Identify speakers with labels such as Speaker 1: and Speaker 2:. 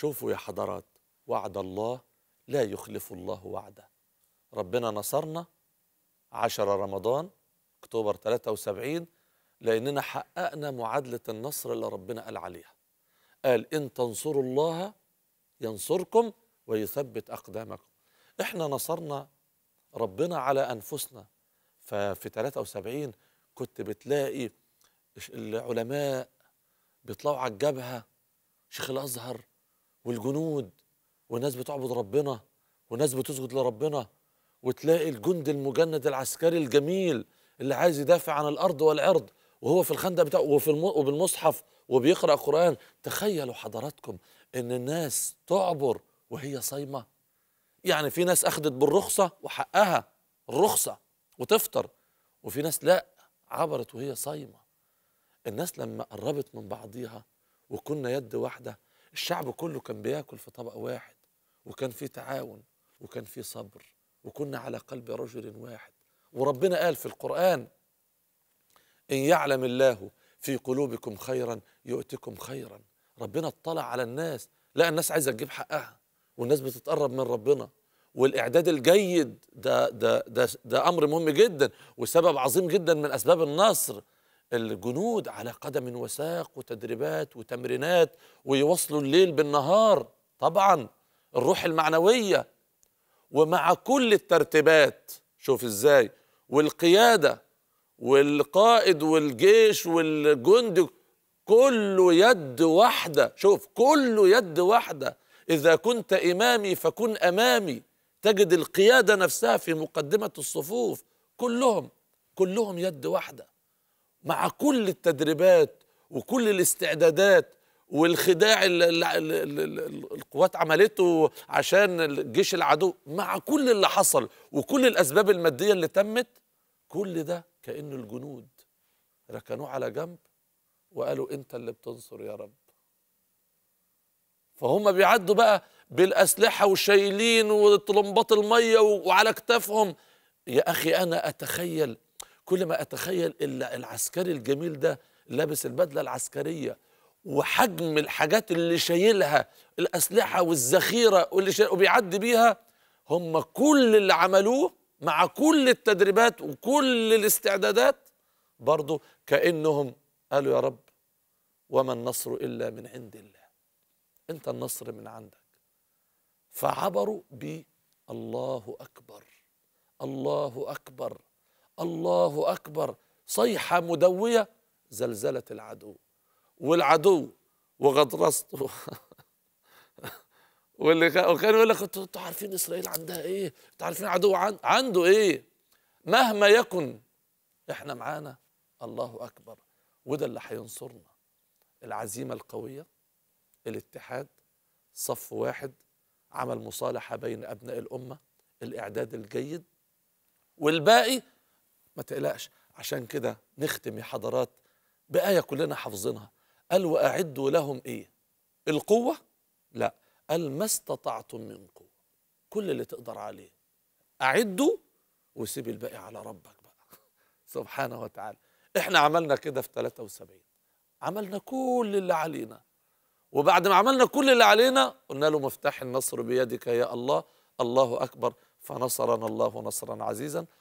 Speaker 1: شوفوا يا حضرات وعد الله لا يخلف الله وعده ربنا نصرنا 10 رمضان اكتوبر 73 لاننا حققنا معادله النصر اللي ربنا قال عليها قال ان تنصروا الله ينصركم ويثبت اقدامكم احنا نصرنا ربنا على انفسنا ففي 73 كنت بتلاقي العلماء بيطلعوا على الجبهه شيخ الازهر والجنود والناس بتعبد ربنا والناس بتسجد لربنا وتلاقي الجند المجند العسكري الجميل اللي عايز يدافع عن الارض والعرض وهو في الخندق بتاعه وفي وبالمصحف وبيقرا قران تخيلوا حضراتكم ان الناس تعبر وهي صايمه يعني في ناس اخذت بالرخصه وحقها الرخصه وتفطر وفي ناس لا عبرت وهي صايمه الناس لما قربت من بعضيها وكنا يد واحده الشعب كله كان بياكل في طبق واحد وكان في تعاون وكان في صبر وكنا على قلب رجل واحد وربنا قال في القرآن إن يعلم الله في قلوبكم خيرا يؤتكم خيرا ربنا اطلع على الناس لا الناس عايزة تجيب حقها والناس بتتقرب من ربنا والإعداد الجيد ده, ده, ده, ده أمر مهم جدا وسبب عظيم جدا من أسباب النصر الجنود على قدم وساق وتدريبات وتمرينات ويواصلوا الليل بالنهار طبعا الروح المعنوية ومع كل الترتيبات شوف ازاي والقيادة والقائد والجيش والجند كله يد واحدة شوف كله يد واحدة إذا كنت إمامي فكن أمامي تجد القيادة نفسها في مقدمة الصفوف كلهم كلهم يد واحدة مع كل التدريبات وكل الاستعدادات والخداع اللي القوات عملته عشان الجيش العدو مع كل اللي حصل وكل الأسباب المادية اللي تمت كل ده كأن الجنود ركنوه على جنب وقالوا أنت اللي بتنصر يا رب فهم بيعدوا بقى بالأسلحة وشايلين وطلمبات المية وعلى كتافهم يا أخي أنا أتخيل كل ما اتخيل العسكري الجميل ده لابس البدله العسكريه وحجم الحاجات اللي شايلها الاسلحه والذخيره واللي شايل وبيعدي بيها هم كل اللي عملوه مع كل التدريبات وكل الاستعدادات برضه كانهم قالوا يا رب وما النصر الا من عند الله انت النصر من عندك فعبروا بالله اكبر الله اكبر الله أكبر صيحة مدوية زلزلة العدو والعدو وغطرسته واللي وكان يقول لك انتوا عارفين اسرائيل عندها ايه؟ انتوا عارفين عدو عن... عنده ايه؟ مهما يكن احنا معانا الله اكبر وده اللي هينصرنا العزيمه القويه الاتحاد صف واحد عمل مصالحه بين ابناء الامه الاعداد الجيد والباقي ما تقلقش عشان كده نختم يا حضرات بآية كلنا حافظينها قال وأعدوا لهم إيه القوة لا قال ما استطعتم من قوة كل اللي تقدر عليه أعدوا وسيب الباقي على ربك بقى سبحانه وتعالى احنا عملنا كده في 73 عملنا كل اللي علينا وبعد ما عملنا كل اللي علينا قلنا له مفتاح النصر بيدك يا الله الله أكبر فنصرنا الله نصرا عزيزا